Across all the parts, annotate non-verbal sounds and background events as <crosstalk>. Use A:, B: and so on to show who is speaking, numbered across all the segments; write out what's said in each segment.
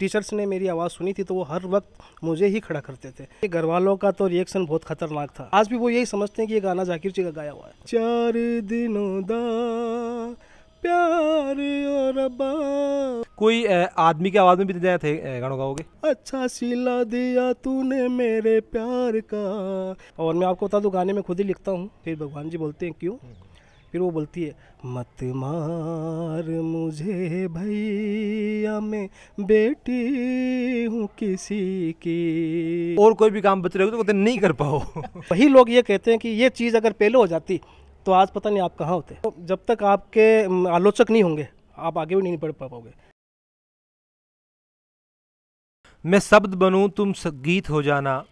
A: Teachers ने मेरी आवाज़ सुनी थी तो वो हर वक्त मुझे ही खड़ा करते थे घर वालों का तो रिएक्शन बहुत खतरनाक था आज भी वो यही समझते हैं कि ये गाना जाकिर जी का गाया हुआ है चार दिनों दा प्यार और
B: कोई आदमी की आवाज में भी थे गानों गाओगे
A: अच्छा सिला दिया तूने मेरे प्यार का और मैं आपको बता दू गाने में खुद ही लिखता हूँ फिर भगवान जी बोलते हैं क्यों हम्म। फिर वो बोलती है मत मार मुझे भैया मैं बेटी हूँ किसी की
B: और कोई भी काम बच रहे हो तो नहीं
A: कर पाओ <laughs> वही लोग ये कहते हैं कि ये चीज़ अगर पहले हो जाती तो आज पता नहीं आप कहाँ होते तो जब तक आपके आलोचक नहीं होंगे आप आगे भी नहीं बढ़ पाओगे
B: मैं शब्द बनूं तुम गीत हो जाना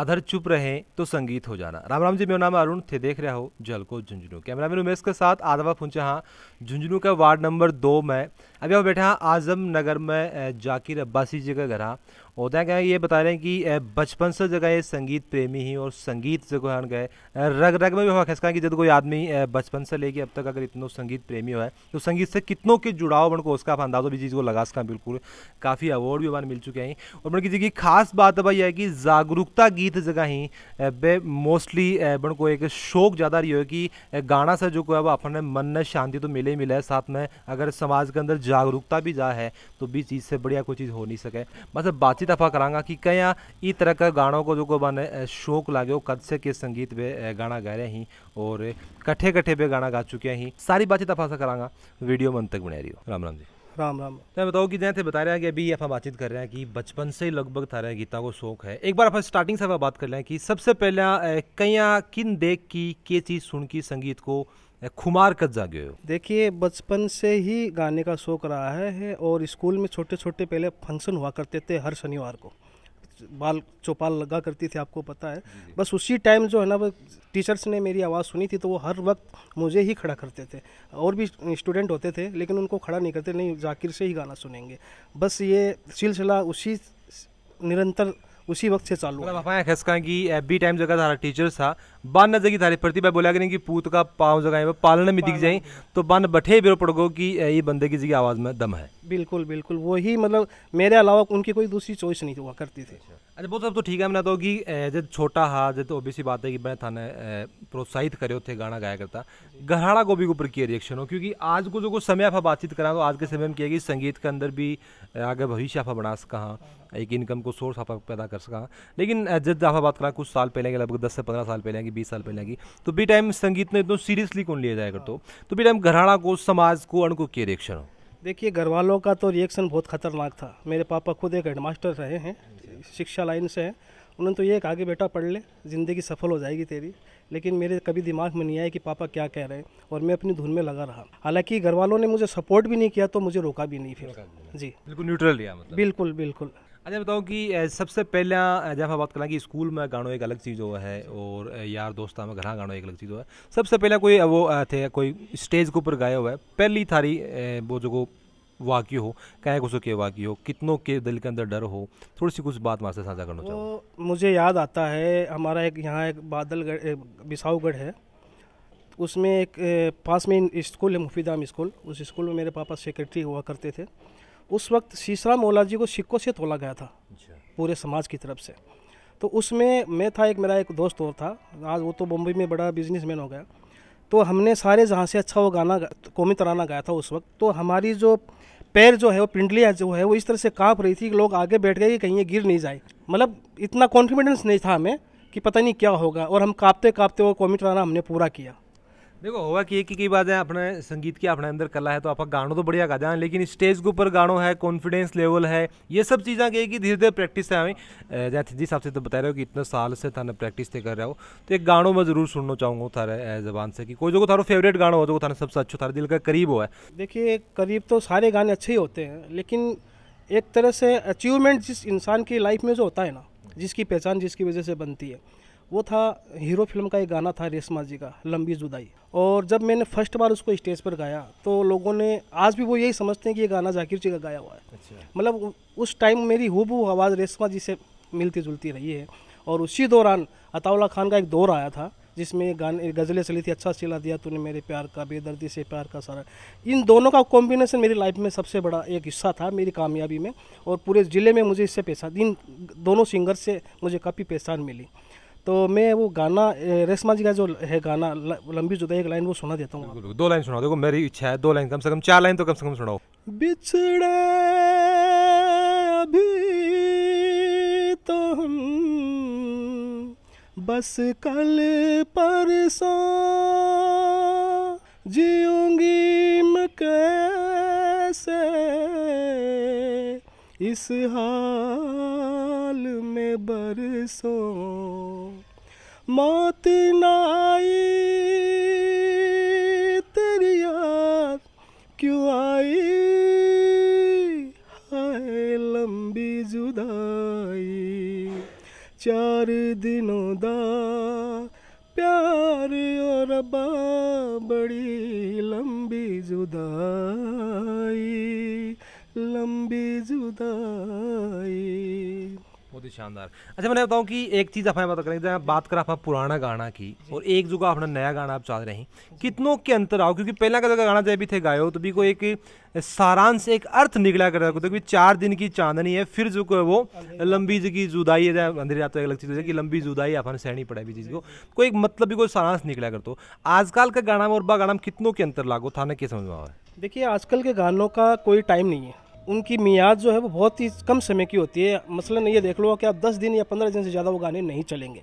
B: अधर चुप रहे तो संगीत हो जाना राम राम जी मेरा नाम अरुण थे देख रहे हो जल को झुंझुनू कैमरा मैन उमेश के साथ आदवा पहुंचा हाँ झुंझुनू का वार्ड नंबर दो में अभी हम बैठे हैं आजम नगर में जाकिर अब्बासी जी का घर हाँ, और क्या ये बता रहे हैं कि बचपन से जगह ये संगीत प्रेमी ही और संगीत से गोहन गए रग रग में भी हम खसका कि जब कोई आदमी बचपन से लेके अब तक अगर इतना संगीत प्रेमी हो है तो संगीत से कितनों के जुड़ाव बन को उसका अंदाजा भी चीज़ को लगा सका बिल्कुल काफ़ी अवार्ड भी हमारे मिल चुके हैं और बल्कि जी की खास बात अब यह है कि जागरूकता गीत संगीत जगह ही बे मोस्टली बन को एक शौक ज़्यादा रही हो कि गाना सा जो को है वो अपने मन ने शांति तो मिले ही मिले साथ में अगर समाज के अंदर जागरूकता भी जा है तो भी चीज़ से बढ़िया कोई चीज़ हो नहीं सके बस बातचीत अफा करांगा कि क्या इस तरह का गानों को जो को बने शौक लागे कद से किस संगीत पे गाना गा रहे हैं और कट्ठे कट्ठे पे गाना गा चुके हैं सारी बातचीत अफा करांगा वीडियो मन तक बने रही हो राम राम जी राम राम मैं बताओ कि जैसे बता रहे हैं कि अभी आप बातचीत कर रहे हैं कि बचपन से ही लगभग रहे गीता को शौक है एक बार आप स्टार्टिंग से आप बात कर रहे हैं कि सबसे पहले कया किन देख की के चीज़ सुन की संगीत को खुमार कद जागे हो
A: देखिए बचपन से ही गाने का शौक रहा है और स्कूल में छोटे छोटे पहले फंक्शन हुआ करते थे हर शनिवार को बाल चौपाल लगा करती थी आपको पता है बस उसी टाइम जो है ना वो टीचर्स ने मेरी आवाज़ सुनी थी तो वो हर वक्त मुझे ही खड़ा करते थे और भी स्टूडेंट होते थे लेकिन उनको खड़ा नहीं करते नहीं जाकिर से ही गाना सुनेंगे बस ये सिलसिला उसी निरंतर
B: उसी वक्त से चालू खसका मतलब की एबी टाइम जगह थारा टीचर था बान जगह थारे प्रतिभा बोला करें कि पूत का पाँव जगह पालन में दिख जाए तो बान बठे बेरो पड़गो कि ये बंदे की जगह आवाज़ में दम है
A: बिल्कुल बिल्कुल वही मतलब मेरे अलावा उनकी कोई दूसरी चॉइस नहीं हुआ करती थी अच्छा।
B: अच्छा वो सब तो ठीक है मैं तो कि जब छोटा हा जब तो ओबीसी बात है कि मैं थाने प्रोत्साहित करे उत्थे गाना गाया करता गहाड़ा गोभी के ऊपर किया रिएक्शन हो क्योंकि आज को जो को समय आप बातचीत करा तो आज के समय में किया कि संगीत के अंदर भी आगे भविष्य आप बना सका हाँ, एक इनकम को सोर्स आप पैदा कर सका हाँ। लेकिन जब आप बात करा कुछ साल पहले लगभग दस से पंद्रह साल पहले की बीस साल पहले की तो बी टाइम संगीत ने इतना सीरियसली कौन लिया जाएगा तो बी तो टाइम घराड़ा को समाज को अण को किया रिएक्शन हो
A: देखिए घर वालों का तो रिएक्शन बहुत ख़तरनाक था मेरे पापा खुद एक हेडमास्टर रहे हैं शिक्षा लाइन से हैं उन्होंने तो ये एक आगे बेटा पढ़ ले ज़िंदगी सफल हो जाएगी तेरी लेकिन मेरे कभी दिमाग में नहीं आया कि पापा क्या कह रहे हैं और मैं अपनी धुन में लगा रहा हालांकि घर वालों ने मुझे सपोर्ट भी नहीं किया तो मुझे रोका भी नहीं फिर जी बिल्कुल न्यूट्रल लिया मतलब बिल्कुल
B: बिल्कुल अच्छा बताओ कि सबसे पहला जब हम बात करें कि स्कूल में गाना एक अलग चीज़ हो है और यार दोस्ता में घर गाना एक अलग चीज़ हो है सबसे पहला कोई वो थे कोई स्टेज के ऊपर गाया हुआ है पहली थारी वो जो वाक्य हो कहे कुछ के वाक्य हो कितनों के दिल के अंदर डर हो थोड़ी सी कुछ बात वहाँ से साझा करना तो
A: मुझे याद आता है हमारा एक यहाँ एक बादलगढ़ बिसाऊगढ़ है उसमें एक पास में स्कूल है मुफीदाम स्कूल उस स्कूल में मेरे पापा सेक्रेटरी हुआ करते थे उस वक्त शीशरा मौला जी को सिक्कों से तोला गया था अच्छा। पूरे समाज की तरफ से तो उसमें मैं था एक मेरा एक दोस्त और था आज वो तो बम्बई में बड़ा बिजनेस हो गया तो हमने सारे जहाँ से अच्छा वो गाना कौमी तराना गाया था उस वक्त तो हमारी जो पैर जो है वो पिंडलियाँ जो है वो इस तरह से काँप रही थी कि लोग आगे बैठ गए कि कहीं ये गिर नहीं जाए मतलब इतना कॉन्फिडेंस नहीं था हमें कि पता नहीं क्या होगा और हम काँपते काँपते वो कॉमी तराना हमने पूरा किया
B: देखो होगा कि एक ही बात है अपने संगीत की अपने अंदर कला है तो आप गानों तो बढ़िया गा जाए लेकिन स्टेज के ऊपर गानों है कॉन्फिडेंस लेवल है ये सब चीज़ें के कि धीरे धीरे प्रैक्टिस है हमें जैसे जिस हिसाब से तो बता रहे हो कि इतने साल से थाना प्रैक्टिस से कर रहे हो तो एक गानों मैं जरूर सुनना चाहूँगा थारे जबान से कि कोई जो थारो फेवरेट गाना हो जो थाना सबसे अच्छा थारे दिल का करीब हो है देखिए करीब तो सारे गाने अच्छे ही होते हैं लेकिन एक तरह से
A: अचीवमेंट जिस इंसान की लाइफ में जो होता है ना जिसकी पहचान जिसकी वजह से बनती है वो था हीरो फिल्म का एक गाना था रेशमा जी का लंबी जुदाई और जब मैंने फर्स्ट बार उसको स्टेज पर गाया तो लोगों ने आज भी वो यही समझते हैं कि ये गाना जाकिर जी का गाया हुआ है अच्छा। मतलब उस टाइम मेरी हु आवाज़ रेशमा जी से मिलती जुलती रही है और उसी दौरान अताउल्ला खान का एक दौर आया था जिसमें गाने गज़लें चली थी अच्छा सिला दिया तूने मेरे प्यार का बेदर्दी से प्यार का सारा इन दोनों का कॉम्बिनेशन मेरी लाइफ में सबसे बड़ा एक हिस्सा था मेरी कामयाबी में और पूरे ज़िले में मुझे इससे पैसा इन दोनों सिंगर से मुझे काफ़ी पहचान मिली तो मैं वो गाना रेशमा जी का जो है गाना लंबी जो एक लाइन वो सुना देता हूँ
B: दो लाइन सुना देखो मेरी इच्छा है दो लाइन कम से कम चार लाइन तो कम से कम सुनाओ
A: बिछड़े अभी तो हम बस कल परसों जियोगी मैं कैसे इस हाल में बरसों मौत नाई तेरी याद क्यों आई है लंबी जुदाई चार दिनों दा प्यार और बड़ी लंबी जुदाई
B: बहुत ही शानदार अच्छा मैंने बताऊं कि एक चीज़ आप बात करें जब बात कर अपना पुराना गाना की और एक जगह अपना नया गाना आप चाह रहे हैं कितनों के अंतर आओ क्योंकि पहला का जगह गाना जब भी थे गायो तो भी को एक सारांश एक अर्थ निकला कर तो चार दिन की चांदनी है फिर जो है वो लंबी की जुदाई है अंधेरी रात तो अलग चीज़ है कि लंबी जुदाई आपने सहनी पड़ा भी चीज़ को कोई एक मतलब भी कोई सारांश निकला कर तो आजकल का गाना में और बा गाना में कितनों के अंतर लागो ना क्या समझ में आ
A: देखिए आजकल के गानों का कोई टाइम नहीं है उनकी मियाद जो है वो बहुत ही कम समय की होती है मसलन ये देख लो कि आप 10 दिन या 15 दिन से ज़्यादा वो गाने नहीं चलेंगे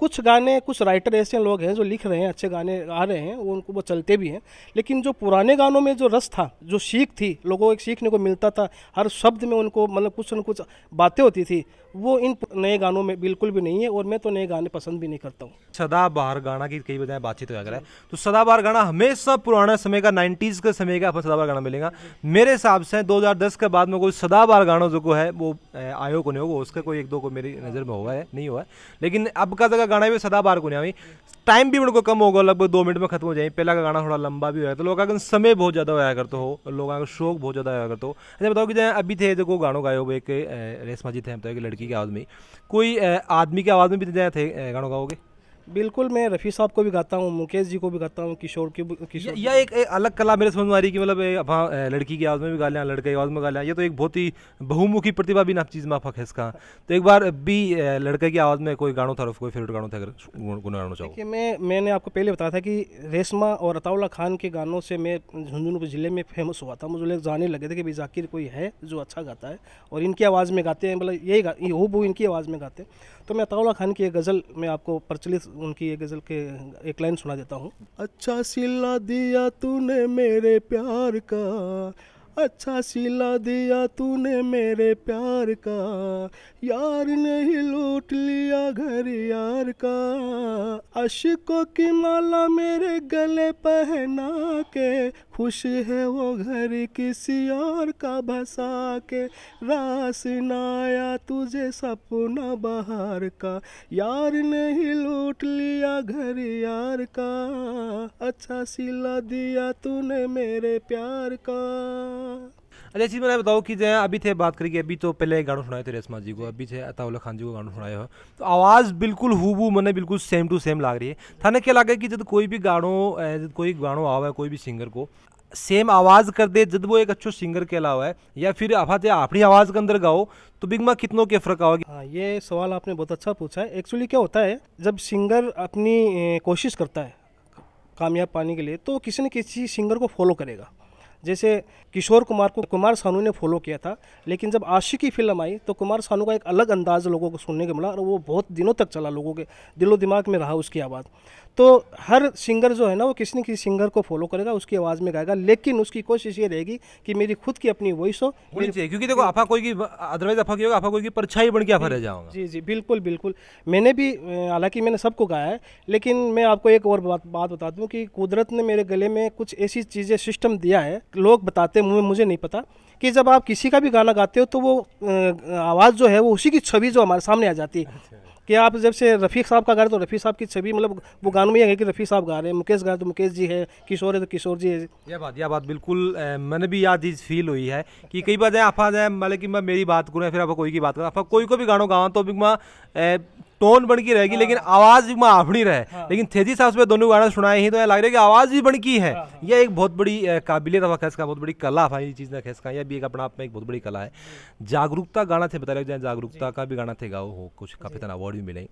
A: कुछ गाने कुछ राइटर ऐसे लोग हैं जो लिख रहे हैं अच्छे गाने आ रहे हैं वो उनको वो चलते भी हैं लेकिन जो पुराने गानों में जो रस था जो सीख थी लोगों को सीखने को मिलता था हर शब्द में उनको मतलब कुछ न कुछ बातें होती थी वो इन नए गानों में बिल्कुल भी नहीं है और मैं तो नए गाने पसंद भी नहीं करता
B: हूँ सदाबहार गाना की कई बजाय बातचीत हो रहा तो सदाबहार गाना हमेशा पुराना समय का नाइन्टीज़ के समय का आपको सदाबहार गाना मिलेगा मेरे हिसाब से दो के बाद में कोई सदाबहार गाना जो को है वो आयो को नहीं होगा उसका कोई एक दो को मेरी नज़र में हुआ है नहीं हुआ है लेकिन अब का जगह का गाना भी सदा बार गुनिया टाइम भी उनको कम होगा लगभग दो मिनट में खत्म हो जाए पहला का गाना थोड़ा लंबा भी होया तो लोग अगर समय बहुत ज़्यादा होया करते हो लोग अगर शौक बहुत ज़्यादा होया करते हो अच्छा बताओ कि अभी थे जो गानों गाए हो एक रेशमा जी थे बताओ तो कि लड़की की आवाज़ में कोई आदमी की आवाज़ में भी जाए थे गानों गाओगे बिल्कुल मैं रफ़ी साहब को भी गाता हूँ मुकेश जी को भी गाता हूँ किशोर की किशोर या, या एक, एक अलग कला मेरे समझ में आ रही कि मतलब हाँ लड़की की आवाज़ में भी गा लें हाँ, लड़के की आवाज़ में गा लें हाँ, ये तो एक बहुत ही बहुमुखी प्रतिभा भी ना चीज़ में फक है इसका तो एक बार भी लड़के की आवाज़ में कोई गाना था कोई फेवरेट गानो था अगर गाना चाहो देखिए
A: मैं मैंने आपको पहले बताया था कि रेशमा और अताउल्ला खान के गानों से मैं झुंझुनू ज़िले में फेमस हुआ था मुझे जाने लगे थे कि भाई जाकिर कोई है जो अच्छा गाता है और इनकी आवाज़ में गाते हैं मतलब यही हो इनकी आवाज़ में गाते हैं तो मैं अताउल्ला खान की एक गज़ल मैं आपको प्रचलित उनकी एक गज़ल के एक लाइन सुना देता हूँ अच्छा सिला दिया तूने मेरे प्यार का अच्छा सिला दिया तूने मेरे प्यार का यार नहीं लूट लिया घर यार का अशकों की माला मेरे गले पहना के खुश है वो घर किसी और का भसा के रास नाया तुझे सपना बाहर का यार नहीं लूट लिया घर यार का अच्छा सिला दिया तूने मेरे प्यार का
B: अच्छा चीज़ मैंने बताओ कि जो अभी थे बात करी अभी तो पहले गाना सुनाए थे रेशमा जी को अभी थे अताउल्ला खान जी को गाना सुनाया हो तो आवाज़ बिल्कुल हु मैंने बिल्कुल सेम टू सेम लाग रही है थाने क्या लगा कि जब कोई भी गानो जब कोई गानों आवा है कोई भी सिंगर को सेम आवाज़ कर दे जब वो एक अच्छो सिंगर के अलावा है या फिर आप अपनी आवाज़ के अंदर गाओ तो बिग माँ कितनों के फर्क आओगे हाँ ये सवाल आपने बहुत अच्छा पूछा है एक्चुअली क्या होता है जब सिंगर
A: अपनी कोशिश करता है कामयाब पाने के लिए तो किसी न किसी सिंगर को फॉलो करेगा जैसे किशोर कुमार को कुमार सानू ने फॉलो किया था लेकिन जब की फिल्म आई तो कुमार सानू का एक अलग अंदाज लोगों को सुनने को मिला और वो बहुत दिनों तक चला लोगों के दिलो दिमाग में रहा उसकी आवाज़ तो हर सिंगर जो है ना वो किसी न किसी सिंगर को फॉलो करेगा उसकी आवाज़ में गाएगा लेकिन उसकी कोशिश ये रहेगी कि मेरी खुद की अपनी वॉइस हो
B: क्योंकि देखो आफा कोई की अदरवाइज आफा की होगा आफा कोई की परछाई बन के आफा रह जाऊंगा
A: जी जी बिल्कुल बिल्कुल मैंने भी हालांकि मैंने सबको गाया है लेकिन मैं आपको एक और बात बात बता दूँ कि कुदरत ने मेरे गले में कुछ ऐसी चीज़ें सिस्टम दिया है लोग बताते हैं मुझे नहीं पता कि जब आप किसी का भी गाना गाते हो तो वो आवाज़ जो है वो उसी की छवि जो हमारे सामने आ जाती है अच्छा। कि आप जब से रफी साहब का गा रहे तो रफ़ी साहब की
B: छवि मतलब वो गानों में यह है कि रफ़ी साहब गा रहे हैं मुकेश गा रहे तो मुकेश जी है किशोर है तो किशोर जी है यह बात यह बात बिल्कुल मैंने भी याद चीज़ फील हुई है कि कई बार आप मतलब कि मैं मेरी बात करूँ फिर आप कोई की बात करूँ आप कोई को भी गाना गाँव तो भी मैं टोन बन की रहेगी लेकिन हाँ। आवाज भी आफड़ी रहे हाँ। लेकिन थेजी साहब से दोनों गाना सुनाए ही तो लग रहा है कि आवाज भी बन की है हाँ, यह एक बहुत बड़ी काबिलियत खैस का बहुत बड़ी कला था चीज़ खेस का यह भी एक अपना आप में एक बहुत बड़ी कला है जागरूकता गाना थे बता रहे जागरूकता का भी गाना थे गाओ हो कुछ काफ़ी तरह अवार्ड भी मिले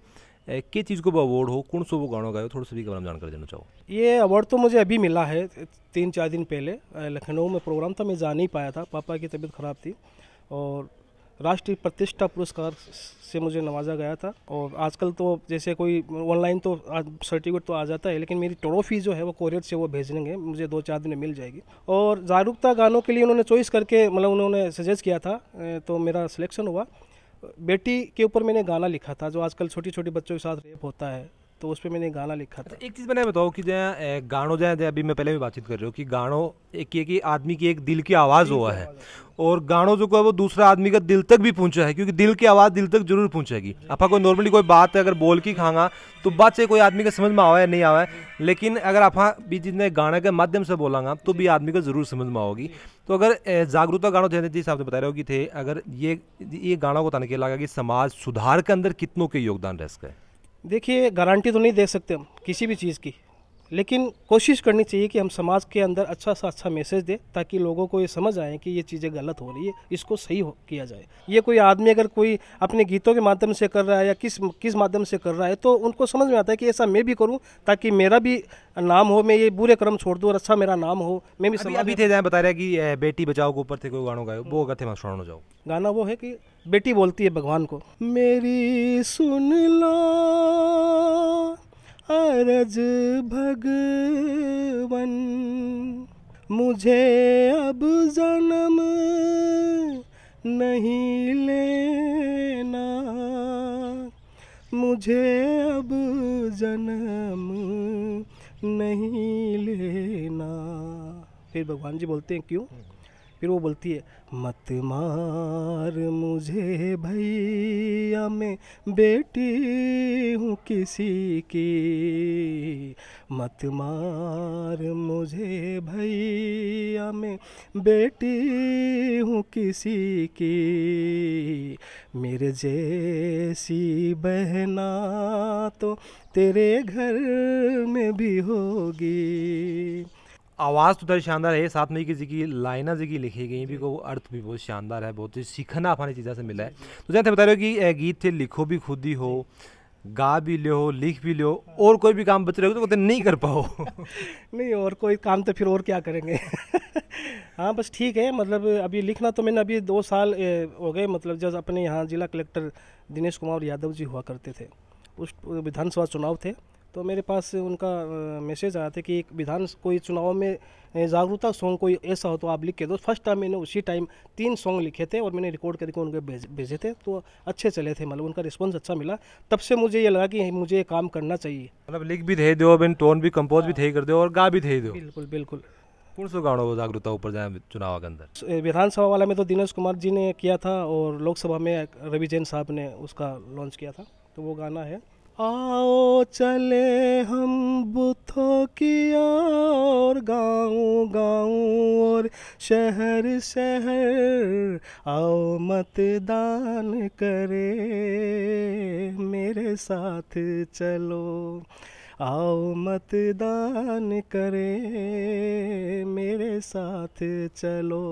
B: के चीज़ को अवार्ड हो कौन सो वो गाना गाए थोड़ा सभी भी बारे में जानकारी देना चाहो
A: ये अवार्ड तो मुझे अभी मिला है तीन चार दिन पहले लखनऊ में प्रोग्राम था मैं जा नहीं पाया था पापा की तबीयत ख़राब थी और राष्ट्रीय प्रतिष्ठा पुरस्कार से मुझे नवाजा गया था और आजकल तो जैसे कोई ऑनलाइन तो सर्टिफिकेट तो आ जाता है लेकिन मेरी ट्रॉफी जो है वो कोरियर से वो लेंगे मुझे दो चार दिन में मिल जाएगी और जागरूकता गानों के लिए उन्होंने चॉइस करके मतलब उन्होंने सजेस्ट किया था तो मेरा सिलेक्शन हुआ बेटी के ऊपर मैंने गाना लिखा था जो आजकल छोटी छोटी बच्चों के साथ रेप होता है तो उस पर मैंने गाना लिखा अच्छा, था
B: एक चीज़ मैंने बताओ कि जहाँ गानों जो है अभी मैं पहले भी बातचीत कर रही हूँ कि गानों एक ये कि आदमी की एक दिल की आवाज़ हुआ है और गानों जो है वो दूसरा आदमी का दिल तक भी पहुंचा है क्योंकि दिल की आवाज़ दिल तक जरूर पहुंचेगी आपका कोई नॉर्मली कोई बात अगर बोल के खांगा तो बात से कोई आदमी का समझ में आवा या नहीं आवा है लेकिन अगर आप भी जितने गाने के माध्यम से बोलांगा तो भी आदमी को जरूर समझ में आओगी तो अगर जागरूकता गानों जैसे जिस आपने बता रहे हो कि थे अगर ये ये गाना को ताने के लगा कि समाज सुधार के अंदर कितनों के योगदान रह सके देखिए गारंटी तो नहीं
A: दे सकते हम किसी भी चीज़ की लेकिन कोशिश करनी चाहिए कि हम समाज के अंदर अच्छा सा अच्छा मैसेज दें ताकि लोगों को ये समझ आए कि ये चीज़ें गलत हो रही है इसको सही हो किया जाए ये कोई आदमी अगर कोई अपने गीतों के माध्यम से कर रहा है या किस किस माध्यम से कर रहा है तो उनको समझ में आता है कि ऐसा मैं भी करूँ ताकि मेरा भी नाम हो मैं ये बुरे क्रम छोड़ दूँ और अच्छा मेरा नाम हो मैं भी अभी, अभी थे
B: जाए बता रहे कि बेटी बचाओ के ऊपर थे कोई गानों गाए वो गए थे हो जाओ
A: गाना वो है कि बेटी बोलती है भगवान को मेरी सुन लो अरज भगवन मुझे अब जन्म नहीं लेना मुझे अब जन्म नहीं लेना फिर भगवान जी बोलते हैं क्यों फिर वो बोलती है मत मार मुझे भैया मैं बेटी हूँ किसी की मत मार मुझे भैया मैं बेटी हूँ किसी की मेरे जैसी बहना तो तेरे घर में भी होगी
B: आवाज़ तो तेरी शानदार है साथ में किसी की लाइना जी की लिखी गई भी को अर्थ भी बहुत शानदार है बहुत ही सीखना अपनी चीज़ों से मिला है तो जैसे बता रहे हो कि गीत थे लिखो भी खुद ही हो गा भी लो लिख भी लो और कोई भी काम बच रहे हो तो नहीं कर पाओ <laughs>
A: नहीं और कोई काम तो फिर और क्या करेंगे <laughs> हाँ बस ठीक है मतलब अभी लिखना तो मैंने अभी दो साल हो गए मतलब जब अपने यहाँ जिला कलेक्टर दिनेश कुमार यादव जी हुआ करते थे उस विधानसभा चुनाव थे तो मेरे पास उनका मैसेज आया था कि एक विधान कोई चुनाव में जागरूकता सॉन्ग कोई ऐसा हो तो आप लिख के दो फर्स्ट टाइम मैंने उसी टाइम तीन सॉन्ग लिखे थे और मैंने रिकॉर्ड करके उनको भेजे थे तो अच्छे चले थे मतलब उनका रिस्पॉन्स अच्छा मिला तब से मुझे ये लगा कि मुझे ये काम करना चाहिए
B: मतलब लिख भी दे दो टोन भी कंपोज भी हाँ। थे कर दो और गा भी दे दो बिल्कुल बिल्कुल कौन सो गाड़ो वो जागरूकता ऊपर जाए चुनाव के अंदर
A: विधानसभा वाला में तो दिनेश कुमार जी ने किया था और लोकसभा में रवि जैन साहब ने उसका लॉन्च किया था तो वो गाना है आओ चले हम बुथों की और गाँव गाँव और शहर शहर आओ मतदान करे मेरे साथ चलो आओ मतदान करे मेरे साथ चलो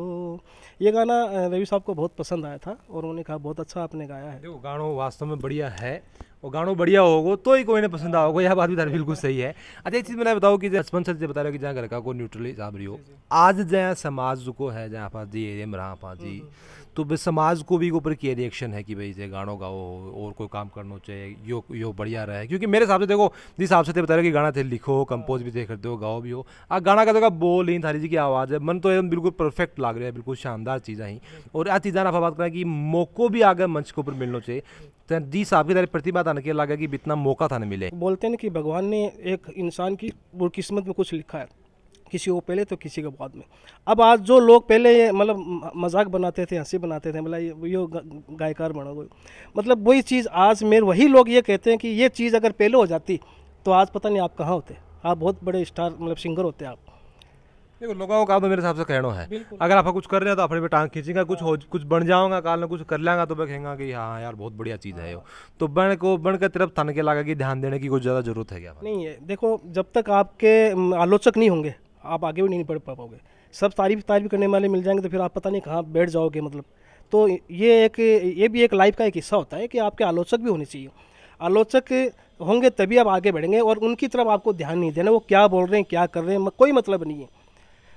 A: ये गाना रवि साहब को बहुत पसंद आया था और उन्होंने कहा बहुत
B: अच्छा आपने गाया है देखो गाना वास्तव में बढ़िया है वो गानों बढ़िया होगा तो ही कोई ने पसंद आओगे यह बात भी बिल्कुल सही है अच्छा एक चीज़ मैंने बताओ कि बचपन से बता रहे हो कि जहाँ घर का को न्यूट्रली साब रही हो आज जहाँ समाज को है जहाँ पास जी एरिया में रहा पास जी हम्म, हम्म। तो बस समाज को भी ऊपर किया रिएक्शन है कि भाई इसे गानों गाओ और कोई काम करना चाहिए यो यो बढ़िया रहा है क्योंकि मेरे हिसाब से देखो जिस हिसाब से बता रहे कि गाना थे लिखो कंपोज भी थे करते हो गाओ भी हो आ गाना का देखा तो बोल ही थारी जी की आवाज़ है मन तो एकदम बिल्कुल परफेक्ट लाग रहा है बिल्कुल शानदार चीज़ें ही और आ चीज़ें आप बात करें कि मौको भी आगे मंच के ऊपर मिलना चाहिए तो जी साहब की प्रतिभा था क्या लगा कि इतना मौका था ना मिले बोलते हैं कि
A: भगवान ने एक इंसान की बुरकिस्मत में कुछ लिखा है किसी को पहले तो किसी को बाद में अब आज जो लोग पहले मतलब मजाक बनाते थे हंसी बनाते थे मतलब यो गायकार बना गए मतलब वही चीज़ आज मेरे वही लोग ये कहते हैं कि ये चीज़ अगर पहले हो जाती
B: तो आज पता नहीं आप कहाँ होते आप बहुत बड़े स्टार मतलब सिंगर होते आप देखो लोगों का तो मेरे हिसाब से कहना है अगर आप कुछ कर रहे हैं तो अपने पे टांग खींचेगा कुछ हो कुछ बन जाऊंगा काल में कुछ कर लेंगे तो मैं कहेंगे कि हाँ यार बहुत बढ़िया चीज़ है हाँ। तो बन को बन के तरफ तन के लगा कि ध्यान देने की कुछ ज़्यादा जरूरत है क्या
A: नहीं है देखो जब तक आपके आलोचक नहीं होंगे आप आगे भी नहीं बढ़ पा पाओगे सब तारीफ तारीफ करने वाले मिल जाएंगे तो फिर आप पता नहीं कहाँ बैठ जाओगे मतलब तो ये एक ये भी एक लाइफ का एक हिस्सा होता है कि आपके आलोचक भी होने चाहिए आलोचक होंगे तभी आप आगे बढ़ेंगे और उनकी तरफ आपको ध्यान नहीं देना वो क्या बोल रहे हैं क्या कर रहे हैं कोई मतलब नहीं है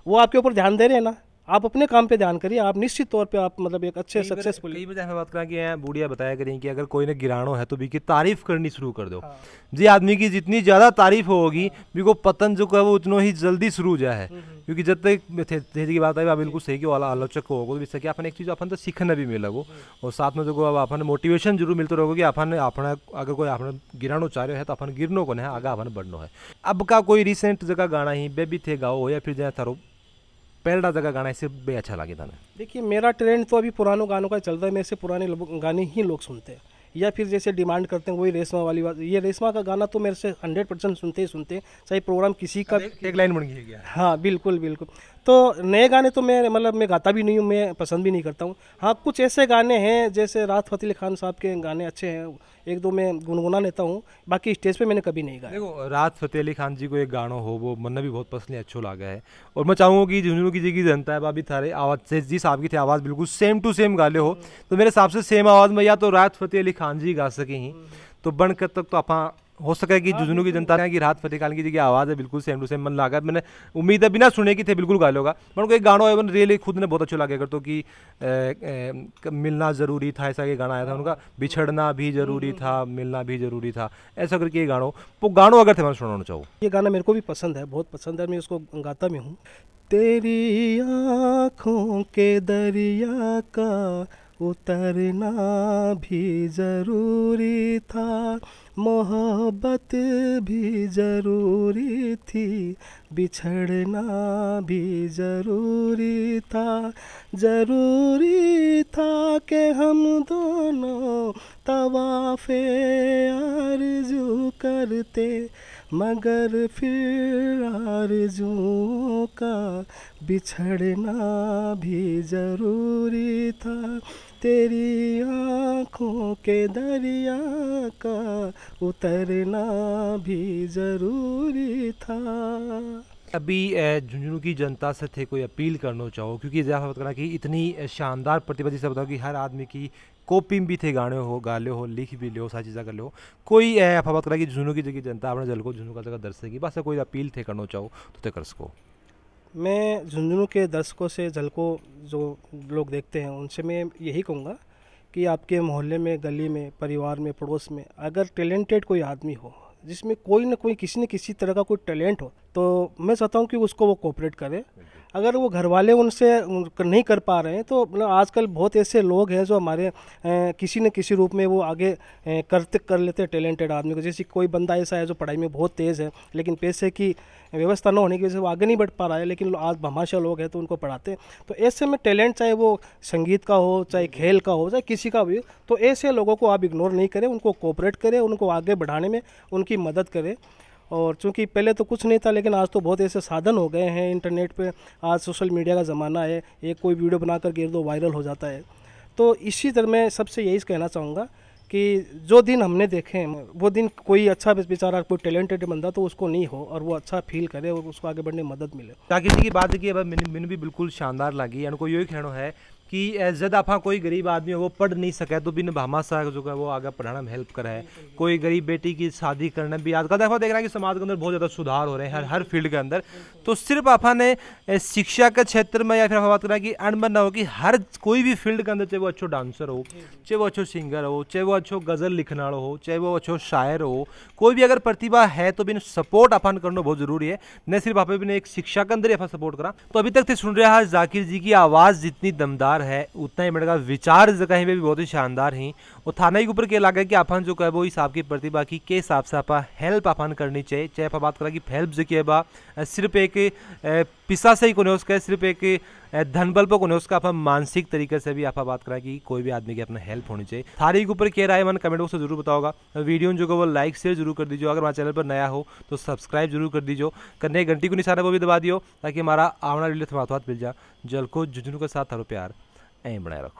A: वो आपके ऊपर ध्यान दे रहे हैं ना आप अपने काम पे ध्यान करिए
B: आप निश्चित तौर पे आप मतलब एक अच्छे सक्सेसफुल बात करा कि बुढ़िया बताया करें कि अगर कोई ने गिरानो है तो भी की तारीफ करनी शुरू कर दो हाँ। जी आदमी की जितनी ज़्यादा तारीफ होगी बी हाँ। को पतन जो है वो उतना ही जल्दी शुरू हो जाए हम्म, हम्म। क्योंकि जब तक थे की बात आप बिल्कुल सही की वाला आलोचक तो इससे कि अपन एक चीज़ अपन तो सीखना भी वो और साथ में जो तो अब अपन मोटिवेशन जरूर मिलते रहोगे कि अपन अपना अगर कोई अपन गिरानो चाह रहे है तो अपन गिरनो को है आगे अपन बढ़ना है अब का कोई रिसेंट जगह गाना ही बेबी थे गाओ हो या फिर जहाँ थारो पहला जगह गाना इससे बे अच्छा लगे थाने
A: देखिए मेरा ट्रेंड तो अभी पुरानों गानों का चल रहा है मेरे से पुराने गाने ही लोग सुनते हैं या फिर जैसे डिमांड करते हैं वही रेशमा वाली बात ये रेशमा का गाना तो मेरे से हंड्रेड परसेंट सुनते ही सुनते हैं चाहे प्रोग्राम किसी का एक लाइन बन गई हाँ बिल्कुल बिल्कुल तो नए गाने तो मैं मतलब मैं गाता भी नहीं हूँ मैं पसंद भी नहीं करता हूँ हाँ कुछ ऐसे गाने हैं जैसे रात फतेह खान साहब के गाने अच्छे हैं एक दो मैं गुनगुना लेता हूँ बाकी स्टेज पे मैंने कभी नहीं गाया
B: देखो रात फतेह अली खान जी को एक गाना हो वो मन भी बहुत पसंद है अच्छो लगा है और मैं चाहूँगा कि झुंझुनू की जी की जनता है बाबी थारे आवाज़ से जी साहब की थी आवाज़ बिल्कुल सेम टू सेम गा ले हो तो मेरे हिसाब से सेम आवाज़ में या तो रात फतेह अली खान जी गा सके ही तो बन कर तक तो आप हो सके कि झुंझुनू हाँ, की जनता की राहत फतेह खान की जी की आवाज़ है बिल्कुल सेम टू सेम मन लगा मैंने उम्मीद है बिना सुने की थे बिल्कुल गा लोगा मन को एक गाना एवन रियली खुद ने बहुत अच्छा लगे अगर तो कि मिलना ज़रूरी था ऐसा ये गाना आया था उनका हाँ। बिछड़ना भी ज़रूरी हम्म, हम्म। था मिलना भी ज़रूरी था ऐसा करके ये गाना वो गानों अगर थे मैं सुनाना चाहूँ
A: ये गाना मेरे को भी पसंद है बहुत पसंद है मैं उसको गाता भी हूँ तेरी आँखों के दरिया का उतरना भी ज़रूरी था मोहब्बत भी ज़रूरी थी बिछड़ना भी ज़रूरी था ज़रूरी था कि हम दोनों तवाफ़े आरजू करते मगर फिर आरजुओं का बिछड़ना भी ज़रूरी था तेरी आँखों के दरिया का उतरना भी ज़रूरी था
B: अभी झुंझुनू की जनता से थे कोई अपील करना चाहो क्योंकि ज़्यादा करना कि इतनी शानदार प्रतिभा से बताओ कि हर आदमी की कोपिंग भी थे गाने हो गा लो हो लिख भी लो सारी चीज़ें कर लो कोई अफवाह करा कि झुनू की जगह जनता अपने जल को झुनू का जगह दर्शेगी बस कोई अपील थे करना चाहो तो ते कर सको
A: मैं झुंझुनू के दर्शकों से झलकों जो लोग देखते हैं उनसे मैं यही कहूँगा कि आपके मोहल्ले में गली में परिवार में पड़ोस में अगर टैलेंटेड कोई आदमी हो जिसमें कोई ना कोई किसी न किसी तरह का कोई टैलेंट हो तो मैं चाहता हूँ कि उसको वो कोऑपरेट करे अगर वो घर वाले उनसे नहीं कर पा रहे हैं तो मतलब आजकल बहुत ऐसे लोग हैं जो हमारे किसी न किसी रूप में वो आगे करते कर लेते हैं टैलेंटेड आदमी को जैसे कोई बंदा ऐसा है जो पढ़ाई में बहुत तेज़ है लेकिन पैसे की व्यवस्था न होने की वजह से वो आगे नहीं बढ़ पा रहा है लेकिन आज भमाशा लोग हैं तो उनको पढ़ाते हैं तो ऐसे में टैलेंट चाहे वो संगीत का हो चाहे खेल का हो चाहे किसी का भी तो ऐसे लोगों को आप इग्नोर नहीं करें उनको कोऑपरेट करें उनको आगे बढ़ाने में उनकी मदद करें और चूँकि पहले तो कुछ नहीं था लेकिन आज तो बहुत ऐसे साधन हो गए हैं इंटरनेट पर आज सोशल मीडिया का ज़माना है एक कोई वीडियो बनाकर गिर दो वायरल हो जाता है तो इसी तरह मैं सबसे यही कहना चाहूँगा कि जो दिन हमने देखे हैं वो दिन कोई अच्छा बेचारा कोई टैलेंटेड बंदा तो उसको नहीं हो और वो अच्छा फील करे और उसको आगे बढ़ने में मदद मिले
B: ताकि की बात की अब मैंने भी बिल्कुल शानदार लगी यानी कोई यही कहना है कि जब आप कोई गरीब आदमी हो वो पढ़ नहीं सके तो बिन भामा साहब जो है वो आगे पढ़ाने में हेल्प करा है कोई गरीब बेटी की शादी करना भी आजकल देखो देख रहे हैं कि समाज के अंदर बहुत ज़्यादा सुधार हो रहे हैं हर हर फील्ड के अंदर तो सिर्फ आप ने शिक्षा के क्षेत्र में या फिर आप बात करें कि अनबन ना हो कि हर कोई भी फील्ड के अंदर चाहे वो अच्छो डांसर हो चाहे वो अच्छो सिंगर हो चाहे वो अच्छो गज़ल लिखना हो चाहे वो अच्छो शायर हो कोई भी अगर प्रतिभा है तो बिन सपोर्ट अपन करना बहुत ज़रूरी है न सिर्फ आप एक शिक्षा के अंदर ही सपोर्ट करा तो अभी तक थे तो सुन रहे हैं हाँ, जाकिर जी की आवाज़ जितनी दमदार है उतना ही मेरे का विचार कहीं पर भी बहुत ही शानदार हैं और थाना के ऊपर क्या लगा कि आपन जो कहो इस आपकी प्रतिभा की के हिसाब से आप हेल्प आपन करनी चाहिए चाहे आप बात करा कि हेल्प जो बा सिर्फ एक पिसा से ही कोने उसका सिर्फ एक धन बल पर कोने उसका आप मानसिक तरीके से भी आप बात करा कि कोई भी आदमी की अपना हेल्प होनी चाहिए थारी के ऊपर क्या राय मन कमेंट बॉक्स में जरूर बताओगा वीडियो जो वो लाइक शेयर जरूर कर दीजिए अगर हमारे चैनल पर नया हो तो सब्सक्राइब जरूर कर दीजिए कन्ने घंटी को निशाना वो भी दबा दियो ताकि हमारा आवना रिलेट हमारा मिल जाए जल को जुझनू के साथ हरो प्यार em Embraer.